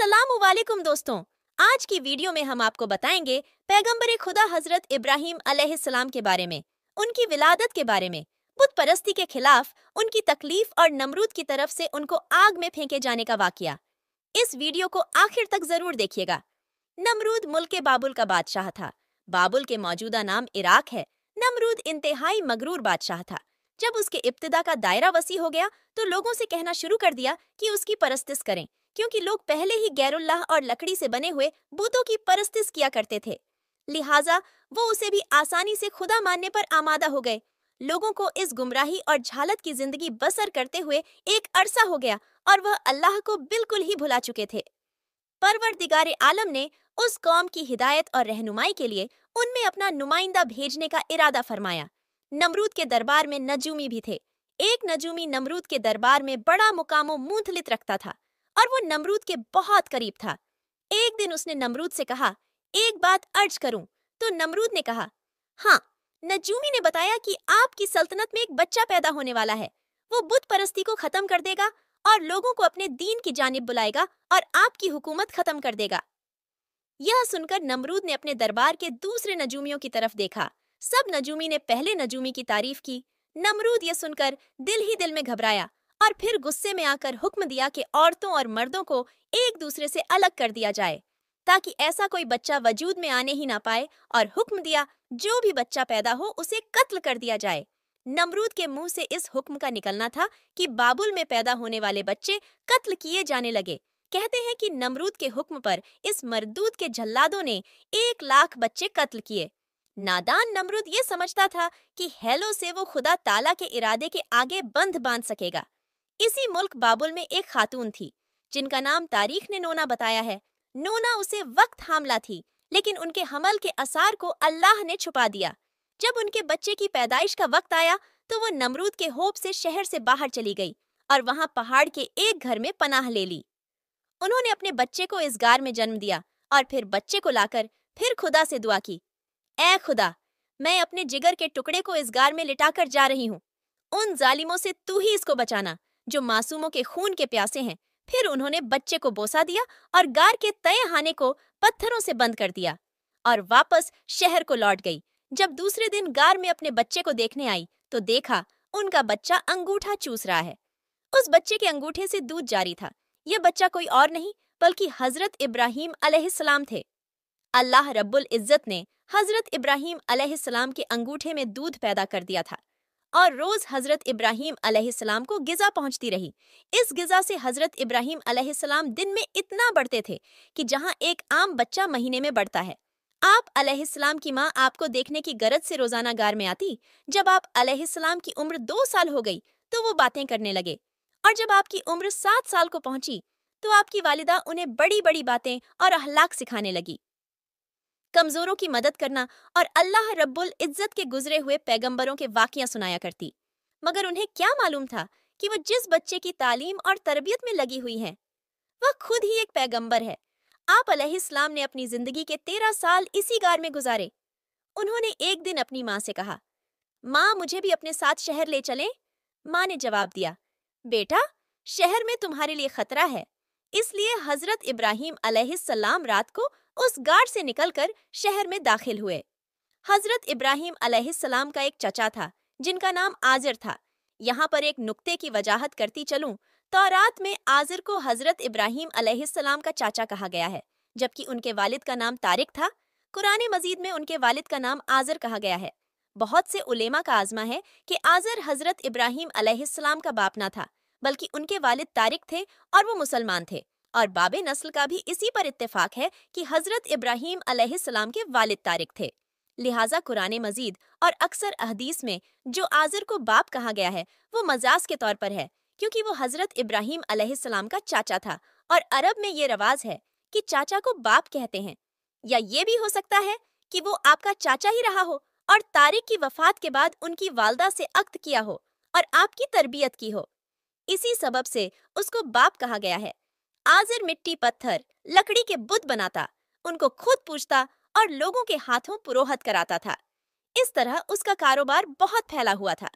असलम दोस्तों आज की वीडियो में हम आपको बताएंगे पैगंबर खुदा हजरत इब्राहिम अलैहिस्सलाम के बारे में उनकी विलादत के बारे में बुत परस्ती के खिलाफ उनकी तकलीफ और नमरूद की तरफ से उनको आग में फेंके जाने का वाकया इस वीडियो को आखिर तक जरूर देखिएगा नमरूद मुल्क बाबुल का बादशाह था बाबुल के मौजूदा नाम इराक है नमरूद इंतहाई मगरूर बादशाह था जब उसके इब्तदा का दायरा वसी हो गया तो लोगों से कहना शुरू कर दिया कि उसकी परस्तिस करें क्योंकि लोग पहले ही गैरुल्लाह और लकड़ी से बने हुए बुतों की परस्तिस किया करते थे लिहाजा वो उसे भी आसानी से खुदा मानने पर आमादा हो गए लोगों को इस गुमराही और झालत की जिंदगी बसर करते हुए एक अरसा हो गया और वह अल्लाह को बिल्कुल ही भुला चुके थे परवर दिगारे आलम ने उस कौम की हिदायत और रहनुमाई के लिए उनमें अपना नुमाइंदा भेजने का इरादा फरमाया नमरूद के दरबार में नजूमी भी थे एक नजूमी नमरूद के दरबार में बड़ा मुकामो मुंथलित रखता था और वो नमरूद के बहुत करीब था एक दिन उसने नमरूद से कहा एक बात अर्ज करूं तो नमरूद ने कहा हाँ नजूमी ने बताया कि आपकी सल्तनत में एक बच्चा पैदा होने वाला है वो बुत परस्ती को खत्म कर देगा और लोगों को अपने दीन की जानब बुलाएगा और आपकी हुकूमत खत्म कर देगा यह सुनकर नमरूद ने अपने दरबार के दूसरे नजूमियों की तरफ देखा सब नजूमी ने पहले नजूमी की तारीफ की नमरूद यह सुनकर दिल ही दिल में घबराया और फिर गुस्से में आकर हुक्म दिया कि औरतों और मर्दों को एक दूसरे से अलग कर दिया जाए ताकि ऐसा कोई बच्चा वजूद में आने ही ना पाए और हुक्म दिया जो भी बच्चा पैदा हो उसे कत्ल कर दिया जाए नमरूद के मुंह से इस हुक्म का निकलना था कि बाबुल में पैदा होने वाले बच्चे कत्ल किए जाने लगे कहते हैं कि नमरूद के हुक्म पर इस मरदूद के जल्लादों ने एक लाख बच्चे कत्ल किए नादान नमरूद ये समझता था कि हेलो से वो खुदा ताला के इरादे के आगे बंध बांध सकेगा इसी मुल्क बाबुल में एक खातून थी जिनका नाम तारीख ने नोना बताया है नोना उसे वक्त हामला थी लेकिन उनके हमल के आसार को अल्लाह ने छुपा दिया जब उनके बच्चे की पैदाइश का वक्त आया तो वो नमरूद के होप से शहर से बाहर चली गई और वहां पहाड़ के एक घर में पनाह ले ली उन्होंने अपने बच्चे को इस गार में जन्म दिया और फिर बच्चे को लाकर फिर खुदा से दुआ की ए खुदा मैं अपने जिगर के टुकड़े को इस गार में लिटाकर जा रही हूँ उन जालिमों से तू ही इसको बचाना जो मासूमों के खून के प्यासे हैं फिर उन्होंने बच्चे को बोसा दिया और गार के तय हाने को पत्थरों से बंद कर दिया और वापस शहर को लौट गई जब दूसरे दिन गार में अपने बच्चे को देखने आई तो देखा उनका बच्चा अंगूठा चूस रहा है उस बच्चे के अंगूठे से दूध जारी था यह बच्चा कोई और नहीं बल्कि हजरत इब्राहिम अलैहिस्सलाम थे अल्लाह रब्बुल इज़्ज़त ने हजरत इब्राहिम अलैहिस्सलाम के अंगूठे में दूध पैदा कर दिया था और रोज हजरत इब्राहिम अलैहिस्सलाम को गिजा पहुंचती रही इस गिजा से हजरत इब्राहिम अलैहिस्सलाम दिन में इतना बढ़ते थे कि जहां एक आम बच्चा महीने में बढ़ता है आप अलैहिस्सलाम की माँ आपको देखने की गरज से रोजाना गार में आती जब आप अलैहिस्सलाम की उम्र दो साल हो गई तो वो बातें करने लगे और जब आपकी उम्र सात साल को पहुंची तो आपकी वालिदा उन्हें बड़ी बड़ी बातें और अहलाक सिखाने लगी कमजोरों की मदद करना और अल्लाह रब्बुल इज्जत के गुजरे हुए पैगंबरों के वाकिया सुनाया करती मगर उन्हें क्या मालूम था कि वो जिस बच्चे की तालीम और तरबियत में लगी हुई है वह खुद ही एक पैगंबर है आप अलैहिस्सलाम ने अपनी जिंदगी के तेरह साल इसी गार में गुजारे उन्होंने एक दिन अपनी माँ से कहा माँ मुझे भी अपने साथ शहर ले चले माँ ने जवाब दिया बेटा शहर में तुम्हारे लिए खतरा है इसलिए हजरत इब्राहिम अलैहिस्सलाम रात को उस गार्ड से निकलकर शहर में दाखिल हुए हजरत इब्राहिम अलैहिस्सलाम का एक चचा था जिनका नाम आजिर था यहाँ पर एक नुक्ते की वजाहत करती चलूं तो रात में आजिर को हजरत इब्राहिम अलैहिस्सलाम का चाचा कहा गया है जबकि उनके वालिद का नाम तारिक था कुरान मजीद में उनके वालिद का नाम आजर कहा गया है बहुत से उलेमा का आजमा है कि आजर हजरत इब्राहिम अलैहिस्सलाम का बाप ना था बल्कि उनके वालिद तारिक थे और वो मुसलमान थे और बाबे नस्ल का भी इसी पर इत्तेफाक है कि हजरत इब्राहिम अलैहिस्सलाम के वालिद तारिक थे लिहाजा कुरान मजीद और अक्सर अहदीस में जो आजर को बाप कहा गया है वो मजाज के तौर पर है क्योंकि वो हजरत इब्राहिम अलैहिस्सलाम का चाचा था और अरब में ये रवाज है कि चाचा को बाप कहते हैं या ये भी हो सकता है कि वो आपका चाचा ही रहा हो और तारिक की वफात के बाद उनकी वालदा से अक्त किया हो और आपकी तरबियत की हो इसी सबब से उसको बाप कहा गया है आजिर मिट्टी पत्थर लकड़ी के बुत बनाता उनको खुद पूछता और लोगों के हाथों पुरोहत कराता था इस तरह उसका कारोबार बहुत फैला हुआ था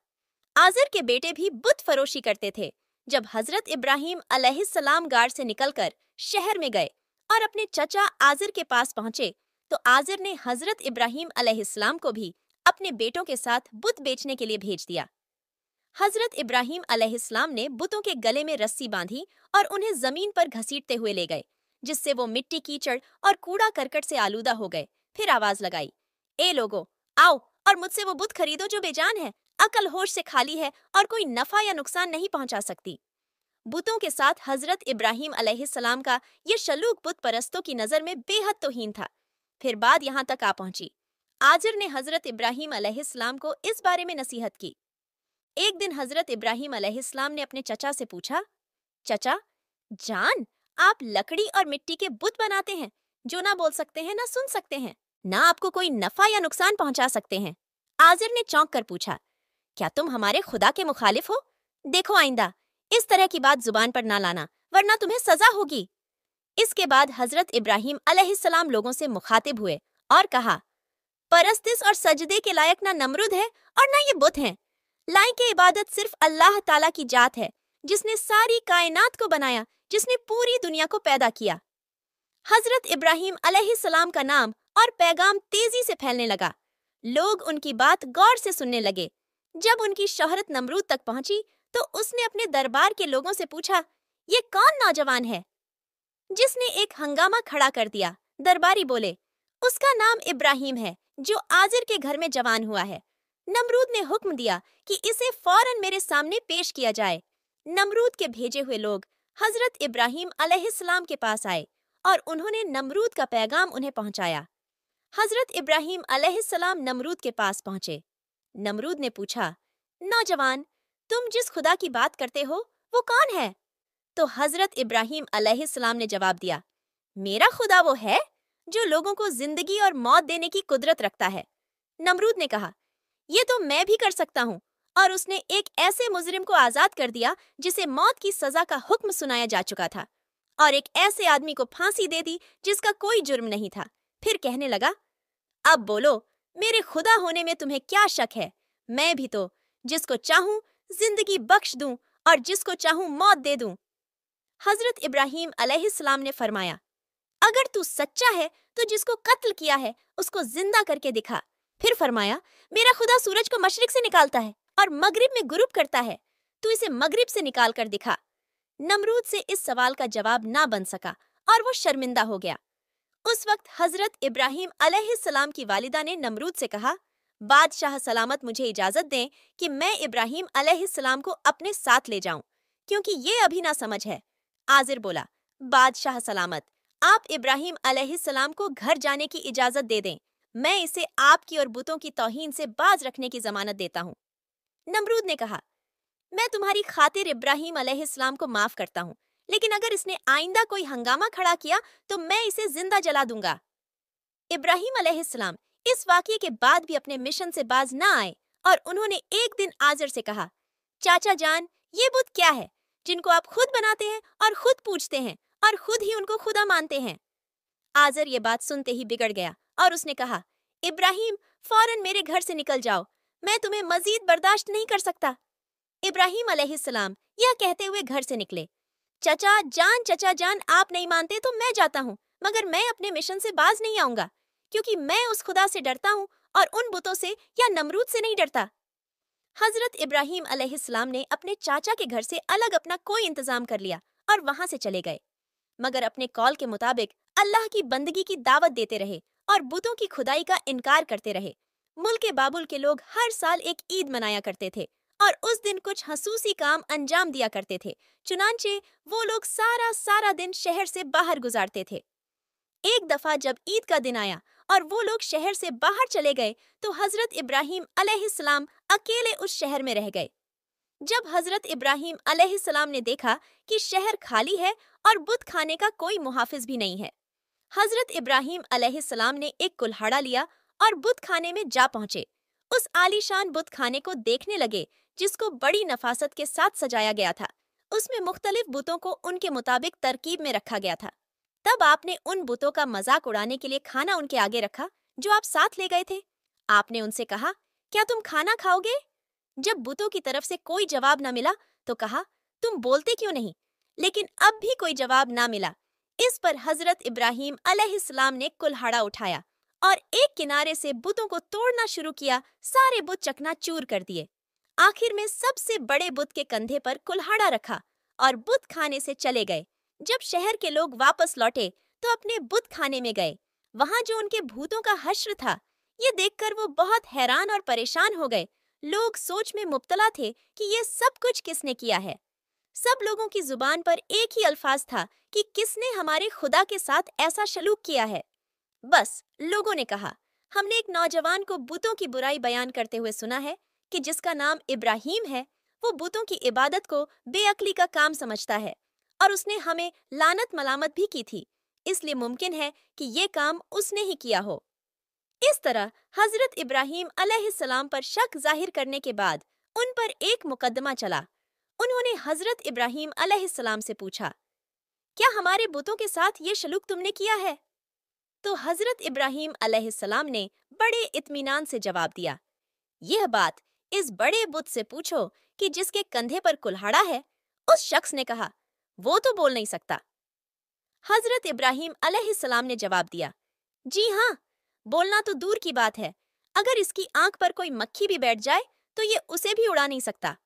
आजिर के बेटे भी बुत फरोशी करते थे जब हजरत इब्राहिम अलैहिस्सलाम गार से निकलकर शहर में गए और अपने चचा आजिर के पास पहुंचे तो आजिर ने हजरत इब्राहिम अलैहिस्सलाम को भी अपने बेटों के साथ बुत बेचने के लिए भेज दिया हजरत इब्राहिम अलैहिस्सलाम ने बुतों के गले में रस्सी बांधी और उन्हें जमीन पर घसीटते हुए ले गए जिससे वो मिट्टी कीचड़ और कूड़ा करकट से आलूदा हो गए फिर आवाज लगाई ए लोगो आओ और मुझसे वो बुत खरीदो जो बेजान है अकल होश से खाली है और कोई नफा या नुकसान नहीं पहुंचा सकती बुतों के साथ हजरत इब्राहिम अलैहिस्सलाम का यह शलूक बुत परस्तों की नजर में बेहद तोहीन था फिर बाद यहाँ तक आ पहुंची आजिर ने हजरत इब्राहिम अलैहिस्सलाम को इस बारे में नसीहत की एक दिन हजरत इब्राहिम अलैहिस्सलाम ने अपने चचा से पूछा चचा जान आप लकड़ी और मिट्टी के बुत बनाते हैं जो ना बोल सकते हैं ना सुन सकते हैं ना आपको कोई नफा या नुकसान पहुंचा सकते हैं आजिर ने चौंक कर पूछा क्या तुम हमारे खुदा के मुखालिफ हो देखो आइंदा इस तरह की बात जुबान पर ना लाना वरना तुम्हें सजा होगी इसके बाद हजरत इब्राहिम अलैहिस्सलाम लोगों से मुखातिब हुए और कहा परस्तिस और सजदे के लायक ना नमरुद है और ना ये बुत हैं लाइन के इबादत सिर्फ अल्लाह ताला की जात है जिसने सारी कायनात को बनाया जिसने पूरी दुनिया को पैदा किया हजरत इब्राहिम अलैहिस्सलाम का नाम और पैगाम तेजी से फैलने लगा लोग उनकी बात गौर से सुनने लगे जब उनकी शोहरत नमरूद तक पहुंची तो उसने अपने दरबार के लोगों से पूछा ये कौन नौजवान है जिसने एक हंगामा खड़ा कर दिया दरबारी बोले उसका नाम इब्राहिम है जो आजिर के घर में जवान हुआ है नमरूद ने हुक्म दिया कि इसे फौरन मेरे सामने पेश किया जाए नमरूद के भेजे हुए लोग हजरत इब्राहिम अलैहिस्सलाम के पास आए और उन्होंने नमरूद का पैगाम उन्हें पहुंचाया हजरत इब्राहिम अलैहिस्सलाम नमरूद के पास पहुंचे नमरूद ने पूछा नौजवान तुम जिस खुदा की बात करते हो वो कौन है तो हजरत इब्राहिम अलैहिस्सलाम ने जवाब दिया मेरा खुदा वो है जो लोगों को जिंदगी और मौत देने की कुदरत रखता है नमरूद ने कहा ये तो मैं भी कर सकता हूँ और उसने एक ऐसे मुजरिम को आजाद कर दिया जिसे मौत की सजा का हुक्म सुनाया जा चुका था और एक ऐसे आदमी को फांसी दे दी जिसका कोई जुर्म नहीं था फिर कहने लगा अब बोलो मेरे खुदा होने में तुम्हें क्या शक है मैं भी तो जिसको चाहूं जिंदगी बख्श दूं और जिसको चाहूं मौत दे दूं हजरत इब्राहिम अलैहिस्सलाम ने फरमाया अगर तू सच्चा है तो जिसको कत्ल किया है उसको जिंदा करके दिखा फिर फरमाया मेरा खुदा सूरज को मशरक से निकालता है और मगरिब में गुरुप करता है तू इसे मगरिब से निकाल कर दिखा नमरूद से इस सवाल का जवाब ना बन सका और वो शर्मिंदा हो गया उस वक्त हजरत इब्राहिम अलैहिस्सलाम की वालिदा ने नमरूद से कहा बादशाह सलामत मुझे इजाजत दें कि मैं इब्राहिम अलैहिस्सलाम को अपने साथ ले जाऊं क्योंकि ये अभी ना समझ है आजिर बोला बादशाह सलामत आप इब्राहिम अलैहिस्सलाम को घर जाने की इजाजत दे दें मैं इसे आपकी और बुतों की तोहीन से बाज रखने की जमानत देता हूँ नमरूद ने कहा मैं तुम्हारी खातिर इब्राहिम अलैहिस्सलाम को माफ करता हूँ लेकिन अगर इसने आइंदा कोई हंगामा खड़ा किया तो मैं इसे जिंदा जला दूंगा इब्राहिम अलैहिस्सलाम इस वाक्य के बाद भी अपने मिशन से बाज ना आए और उन्होंने एक दिन आजर से कहा चाचा जान ये बुत क्या है जिनको आप खुद बनाते हैं और खुद पूछते हैं और खुद ही उनको खुदा मानते हैं आजर ये बात सुनते ही बिगड़ गया और उसने कहा इब्राहिम फौरन मेरे घर से निकल जाओ मैं तुम्हें मजीद बर्दाश्त नहीं कर सकता इब्राहिम अलैहिस्सलाम यह कहते हुए घर से निकले चचा जान चचा जान आप नहीं मानते तो मैं जाता हूँ मगर मैं अपने मिशन से बाज नहीं आऊंगा क्योंकि मैं उस खुदा से डरता हूँ और उन बुतों से या नमरूद से नहीं डरता हजरत इब्राहिम अलैहिस्सलाम ने अपने चाचा के घर से अलग अपना कोई इंतजाम कर लिया और वहां से चले गए मगर अपने कॉल के मुताबिक अल्लाह की बंदगी की दावत देते रहे और बुतों की खुदाई का इनकार करते रहे मुल्क बाबुल के लोग हर साल एक ईद मनाया करते थे और उस दिन कुछ हसूसी काम अंजाम दिया करते थे चुनाचे वो लोग सारा सारा दिन शहर से बाहर गुजारते थे एक दफा जब ईद का दिन आया और वो लोग शहर से बाहर चले गए तो हजरत इब्राहिम अलैहिस्सलाम अकेले उस शहर में रह गए जब हजरत इब्राहिम अलैहिस्सलाम ने देखा कि शहर खाली है और बुत खाने का कोई मुहाफिज भी नहीं है हजरत इब्राहिम अलैहिस्सलाम ने एक कुल्हाड़ा लिया और बुत खाने में जा पहुंचे उस आलीशान बुत खाने को देखने लगे जिसको बड़ी नफासत के साथ सजाया गया था उसमें मुख्तलिफ बुतों को उनके मुताबिक तरकीब में रखा गया था तब आपने उन बुतों का मजाक उड़ाने के लिए खाना उनके आगे रखा जो आप साथ ले गए थे आपने उनसे कहा क्या तुम खाना खाओगे जब बुतों की तरफ से कोई जवाब न मिला तो कहा तुम बोलते क्यों नहीं लेकिन अब भी कोई जवाब ना मिला इस पर हजरत इब्राहिम अलैहिस्सलाम ने कुल्हाड़ा उठाया और एक किनारे से बुतों को तोड़ना शुरू किया सारे बुत चकना चूर कर दिए आखिर में सबसे बड़े बुत के कंधे पर कुल्हाड़ा रखा और बुत खाने से चले गए जब शहर के लोग वापस लौटे तो अपने बुत खाने में गए वहाँ जो उनके भूतों का हश्र था ये देखकर वो बहुत हैरान और परेशान हो गए लोग सोच में मुबतला थे कि ये सब कुछ किसने किया है सब लोगों की जुबान पर एक ही अल्फाज था कि किसने हमारे खुदा के साथ ऐसा सलूक किया है बस लोगों ने कहा हमने एक नौजवान को बुतों की बुराई बयान करते हुए सुना है कि जिसका नाम इब्राहिम है वो बुतों की इबादत को बेअकली का काम समझता है और उसने हमें लानत मलामत भी की थी इसलिए मुमकिन है कि ये काम उसने ही किया हो इस तरह हजरत इब्राहिम अलैहिस्सलाम पर शक जाहिर करने के बाद उन पर एक मुकदमा चला उन्होंने हजरत इब्राहिम अलैहिस्सलाम से पूछा क्या हमारे बुतों के साथ ये शलूक तुमने किया है तो हजरत इब्राहिम अलैहिस्सलाम ने बड़े इत्मीनान से जवाब दिया यह बात इस बड़े बुत से पूछो कि जिसके कंधे पर कुल्हाड़ा है उस शख्स ने कहा वो तो बोल नहीं सकता हजरत इब्राहिम अलैहिस्सलाम ने जवाब दिया जी हाँ बोलना तो दूर की बात है अगर इसकी आंख पर कोई मक्खी भी बैठ जाए तो ये उसे भी उड़ा नहीं सकता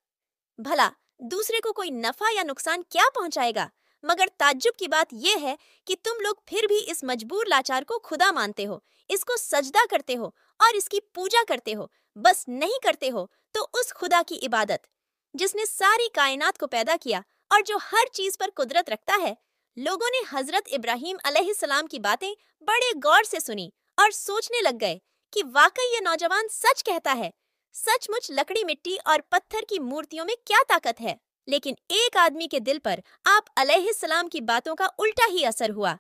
भला दूसरे को कोई नफा या नुकसान क्या पहुंचाएगा मगर ताज्जुब की बात यह है कि तुम लोग फिर भी इस मजबूर लाचार को खुदा मानते हो इसको सजदा करते हो और इसकी पूजा करते हो बस नहीं करते हो तो उस खुदा की इबादत जिसने सारी कायनात को पैदा किया और जो हर चीज पर कुदरत रखता है लोगों ने हजरत इब्राहिम अलैहिस्सलाम की बातें बड़े गौर से सुनी और सोचने लग गए कि वाकई ये नौजवान सच कहता है सचमुच लकड़ी मिट्टी और पत्थर की मूर्तियों में क्या ताकत है लेकिन एक आदमी के दिल पर आप सलाम की बातों का उल्टा ही असर हुआ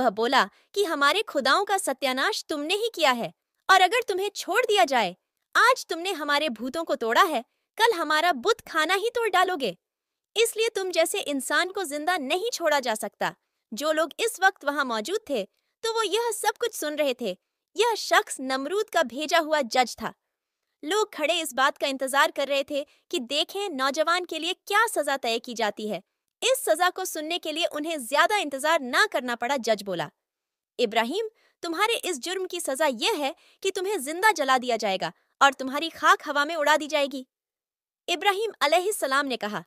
वह बोला कि हमारे खुदाओं का सत्यानाश तुमने ही किया है और अगर तुम्हें छोड़ दिया जाए आज तुमने हमारे भूतों को तोड़ा है कल हमारा बुत खाना ही तोड़ डालोगे इसलिए तुम जैसे इंसान को जिंदा नहीं छोड़ा जा सकता जो लोग इस वक्त वहां मौजूद थे तो वो यह सब कुछ सुन रहे थे यह शख्स नमरूद का भेजा हुआ जज था लोग खड़े इस बात का इंतजार कर रहे थे कि देखें नौजवान के लिए क्या सजा तय की जाती है इस सजा को सुनने के लिए उन्हें ज्यादा इंतजार ना करना पड़ा जज बोला इब्राहिम तुम्हारे इस जुर्म की सजा यह है कि तुम्हें जिंदा जला दिया जाएगा और तुम्हारी खाक हवा में उड़ा दी जाएगी इब्राहिम अलैहिस्सलाम ने कहा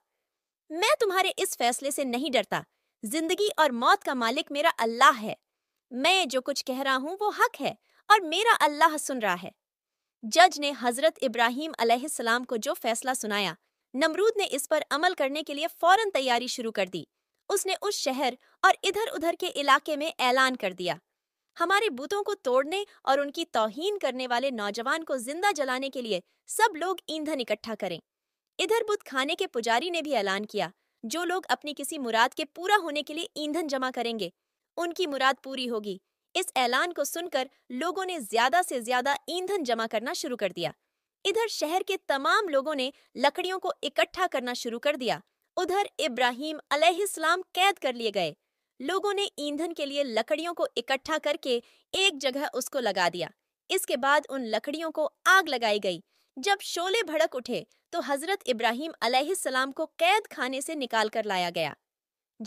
मैं तुम्हारे इस फैसले से नहीं डरता जिंदगी और मौत का मालिक मेरा अल्लाह है मैं जो कुछ कह रहा हूँ वो हक है और मेरा अल्लाह सुन रहा है जज ने हजरत इब्राहिम अलैहिस्सलाम को जो फैसला सुनाया नमरूद ने इस पर अमल करने के लिए फौरन तैयारी शुरू कर दी उसने उस शहर और इधर उधर के इलाके में ऐलान कर दिया हमारे बुतों को तोड़ने और उनकी तोहिन करने वाले नौजवान को जिंदा जलाने के लिए सब लोग ईंधन इकट्ठा करें इधर बुत खाने के पुजारी ने भी ऐलान किया जो लोग अपनी किसी मुराद के पूरा होने के लिए ईंधन जमा करेंगे उनकी मुराद पूरी होगी इस ऐलान को सुनकर लोगों ने ज्यादा से ज्यादा ईंधन जमा करना शुरू कर दिया इधर शहर के तमाम लोगों ने लकड़ियों को इकट्ठा करना शुरू कर दिया उधर इब्राहिम अलैहिस्सलाम कैद कर लिए गए लोगों ने ईंधन के लिए लकड़ियों को इकट्ठा करके एक जगह उसको लगा दिया इसके बाद उन लकड़ियों को आग लगाई गई जब शोले भड़क उठे तो हजरत इब्राहिम अलैहिस्सलाम को कैद खाने से निकाल कर लाया गया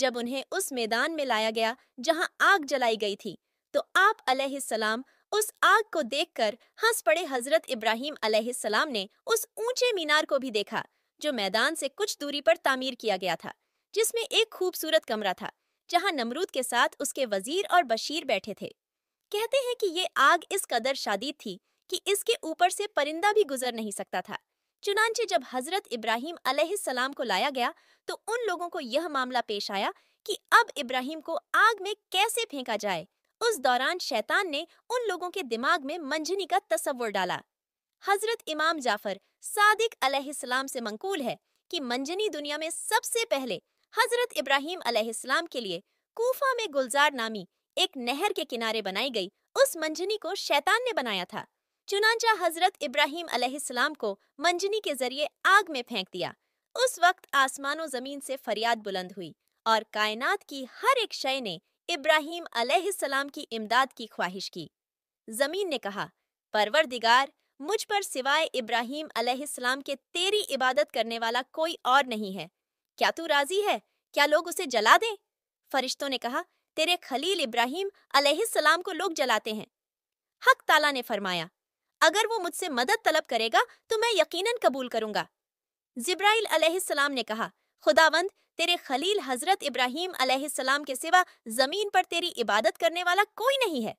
जब उन्हें उस मैदान में लाया गया जहां आग जलाई गई थी तो आप अलैहिस्सलाम उस आग को देखकर हंस पड़े हजरत इब्राहिम अलैहिस्सलाम ने उस ऊंचे मीनार को भी देखा जो मैदान से कुछ दूरी पर तामीर किया गया था जिसमें एक खूबसूरत कमरा था जहां नमरूद के साथ उसके वजीर और बशीर बैठे थे कहते हैं कि ये आग इस कदर शादीद थी कि इसके ऊपर से परिंदा भी गुजर नहीं सकता था चुनाचे जब हजरत इब्राहिम अलैहिस्सलाम को लाया गया तो उन लोगों को यह मामला पेश आया कि अब इब्राहिम को आग में कैसे फेंका जाए उस दौरान शैतान ने उन लोगों के दिमाग में मंझनी का तस्वुर डाला हजरत इमाम जाफर सादिक अलैहिस्सलाम से मंकूल है कि मंजनी दुनिया में सबसे पहले हजरत इब्राहिम अलैहिस्सलाम के लिए कूफा में गुलजार नामी एक नहर के किनारे बनाई गई उस मंजनी को शैतान ने बनाया था चुनाचा हजरत इब्राहिम अलैहिस्सलाम को मंजनी के जरिए आग में फेंक दिया उस वक्त आसमानों जमीन से फरियाद बुलंद हुई और कायनात की हर एक शय ने इब्राहिम अलैहिस्सलाम की इमदाद की ख्वाहिश की जमीन ने कहा परवरदिगार मुझ पर सिवाय इब्राहिम अलैहिस्सलाम के तेरी इबादत करने वाला कोई और नहीं है क्या तू राजी है क्या लोग उसे जला दें फरिश्तों ने कहा तेरे खलील इब्राहिम अलैहिस्सलाम को लोग जलाते हैं हक ताला ने फरमाया अगर वो मुझसे मदद तलब करेगा तो मैं यकीनन कबूल करूंगा जिब्राइल अलैहिस्सलाम ने कहा खुदावंद तेरे खलील हजरत इब्राहिम अलैहिस्सलाम के सिवा जमीन पर तेरी इबादत करने वाला कोई नहीं है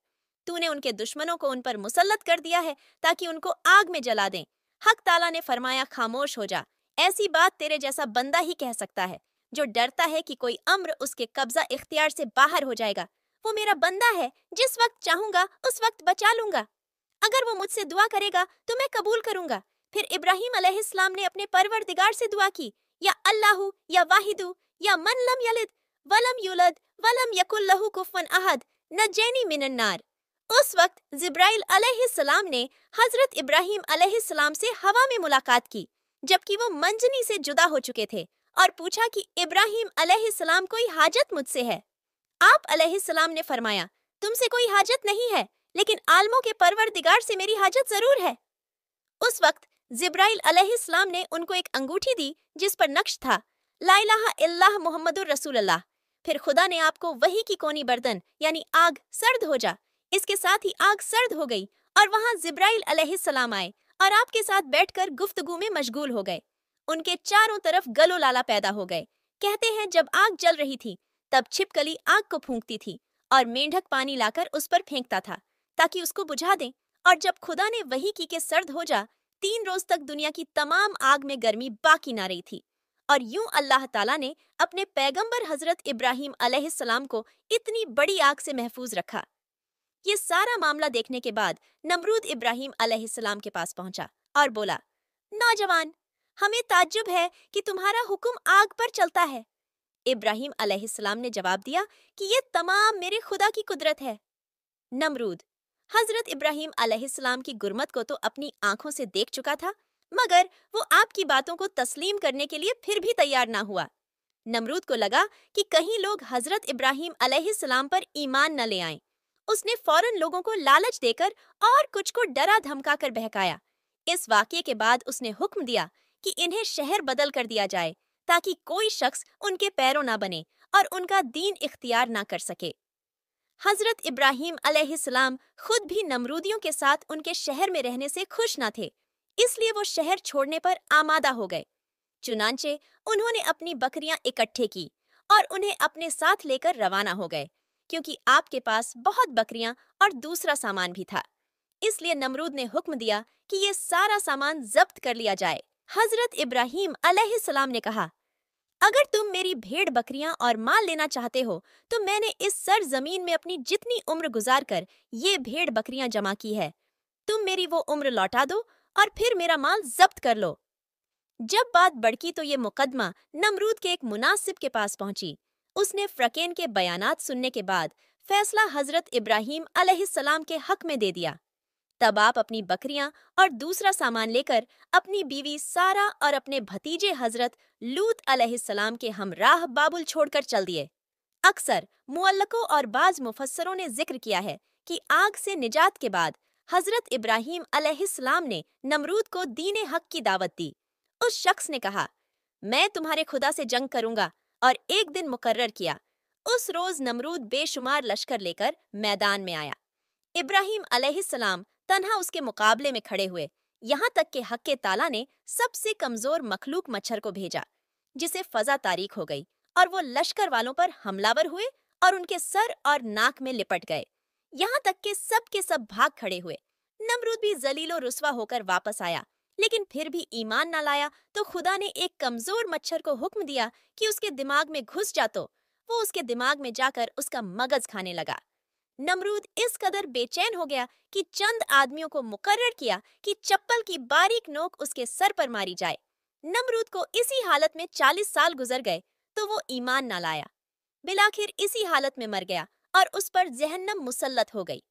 तूने उनके दुश्मनों को उन पर मुसलत कर दिया है ताकि उनको आग में जला दें हक ताला ने फरमाया खामोश हो जा ऐसी बात तेरे जैसा बंदा ही कह सकता है जो डरता है कि कोई अम्र उसके कब्जा इख्तियार से बाहर हो जाएगा वो मेरा बंदा है जिस वक्त चाहूंगा उस वक्त बचा लूंगा अगर वो मुझसे दुआ करेगा तो मैं कबूल करूंगा फिर इब्राहिम अलैहिस्सलाम ने अपने परवरदिगार से दुआ की या अल्लाह या वाहिदु या मन लम यलिद वलम युलद वलम यकुल लहु कुफन अहद न जैनी मिनन्नार उस वक्त जिब्राइल अलैहिस्सलाम ने हजरत इब्राहिम अलैहिस्सलाम से हवा में मुलाकात की जबकि वो मंजनी से जुदा हो चुके थे और पूछा कि इब्राहिम अलैहिस्सलाम कोई हाजत मुझसे है आप अलैहिस्सलाम ने फरमाया तुमसे कोई हाजत नहीं है लेकिन आलमों के परवरदिगार से मेरी हाजत जरूर है उस वक्त जिब्राइल अलैहिस्सलाम ने उनको एक अंगूठी दी जिस पर नक्श था लाइलाहा इल्लाह रसूल अल्लाह फिर खुदा ने आपको वही की कोनी बर्तन यानी आग सर्द हो जा इसके साथ ही आग सर्द हो गई और वहाँ जिब्राइल अलैहिस्सलाम आए और आपके साथ बैठकर गुफ्तगु में मशगूल हो गए उनके चारों तरफ गलो लाला पैदा हो गए कहते हैं जब आग जल रही थी तब छिपकली आग को फूंकती थी और मेंढक पानी लाकर उस पर फेंकता था ताकि उसको बुझा दें और जब खुदा ने वही की के सर्द हो जा तीन रोज तक दुनिया की तमाम आग में गर्मी बाकी ना रही थी और यूं अल्लाह ताला ने अपने पैगंबर हजरत इब्राहिम अलैहिस्सलाम को इतनी बड़ी आग से महफूज रखा ये सारा मामला देखने के बाद नमरूद इब्राहिम अलैहिस्सलाम के पास पहुंचा और बोला नौजवान हमें ताज्जुब है कि तुम्हारा हुक्म आग पर चलता है इब्राहिम अलैहिस्सलाम ने जवाब दिया कि यह तमाम मेरे खुदा की कुदरत है नमरूद हजरत इब्राहिम अलैहिस्सलाम की गुरमत को तो अपनी आंखों से देख चुका था मगर वो आपकी बातों को तस्लीम करने के लिए फिर भी तैयार ना हुआ नमरूद को लगा कि कहीं लोग हजरत इब्राहिम अलैहिस्सलाम पर ईमान न ले आए उसने फौरन लोगों को लालच देकर और कुछ को डरा धमका कर बहकाया इस वाक्य के बाद उसने हुक्म दिया कि इन्हें शहर बदल कर दिया जाए ताकि कोई शख्स उनके पैरों ना बने और उनका दीन इख्तियार ना कर सके हजरत इब्राहिम अलैहिस्सलाम खुद भी नमरूदियों के साथ उनके शहर में रहने से खुश न थे इसलिए वो शहर छोड़ने पर आमादा हो गए चुनाचे उन्होंने अपनी बकरियां इकट्ठे की और उन्हें अपने साथ लेकर रवाना हो गए क्योंकि आपके पास बहुत बकरियां और दूसरा सामान भी था इसलिए नमरूद ने हुक्म दिया कि ये सारा सामान जब्त कर लिया जाए हजरत इब्राहिम अलैहिस्सलाम ने कहा अगर तुम मेरी भेड़ बकरियां और माल लेना चाहते हो तो मैंने इस सर जमीन में अपनी जितनी उम्र गुजार कर ये भेड़ बकरियां जमा की है तुम मेरी वो उम्र लौटा दो और फिर मेरा माल जब्त कर लो जब बात बढ़की तो ये मुकदमा नमरूद के एक मुनासिब के पास पहुंची उसने फ्रकेन के बयानात सुनने के बाद फैसला हजरत इब्राहिम के हक में दे दिया तब आप अपनी बकरियां और दूसरा सामान लेकर अपनी बीवी सारा और अपने भतीजे हजरत लूत अलैहिस्सलाम के हमराह बाबुल छोड़कर चल दिए अक्सर मुअल्लकों और बाज मुफस्सरों ने जिक्र किया है कि आग से निजात के बाद हजरत इब्राहिम अलैहिस्सलाम ने नमरूद को दीन हक की दावत दी उस शख्स ने कहा मैं तुम्हारे खुदा से जंग करूंगा और एक दिन मुकर्र किया उस रोज नमरूद बेशुमार लश्कर लेकर मैदान में आया इब्राहिम अलैहिस्सलाम तनहा उसके मुकाबले में खड़े हुए यहाँ तक कि हक्के ताला ने सबसे कमजोर मखलूक मच्छर को भेजा जिसे फजा तारीख हो गई और वो लश्कर वालों पर हमलावर हुए और उनके सर और नाक में लिपट गए यहाँ तक के सब के सब भाग खड़े हुए नमरूद भी जलीलो रुसवा होकर वापस आया लेकिन फिर भी ईमान न लाया तो खुदा ने एक कमजोर मच्छर को हुक्म दिया कि उसके दिमाग में घुस जा तो वो उसके दिमाग में जाकर उसका मगज खाने लगा नमरूद इस कदर बेचैन हो गया कि चंद आदमियों को मुकर्र किया कि चप्पल की बारीक नोक उसके सर पर मारी जाए नमरूद को इसी हालत में चालीस साल गुजर गए तो वो ईमान ना लाया बिलाखिर इसी हालत में मर गया और उस पर जहन्नम मुसलत हो गई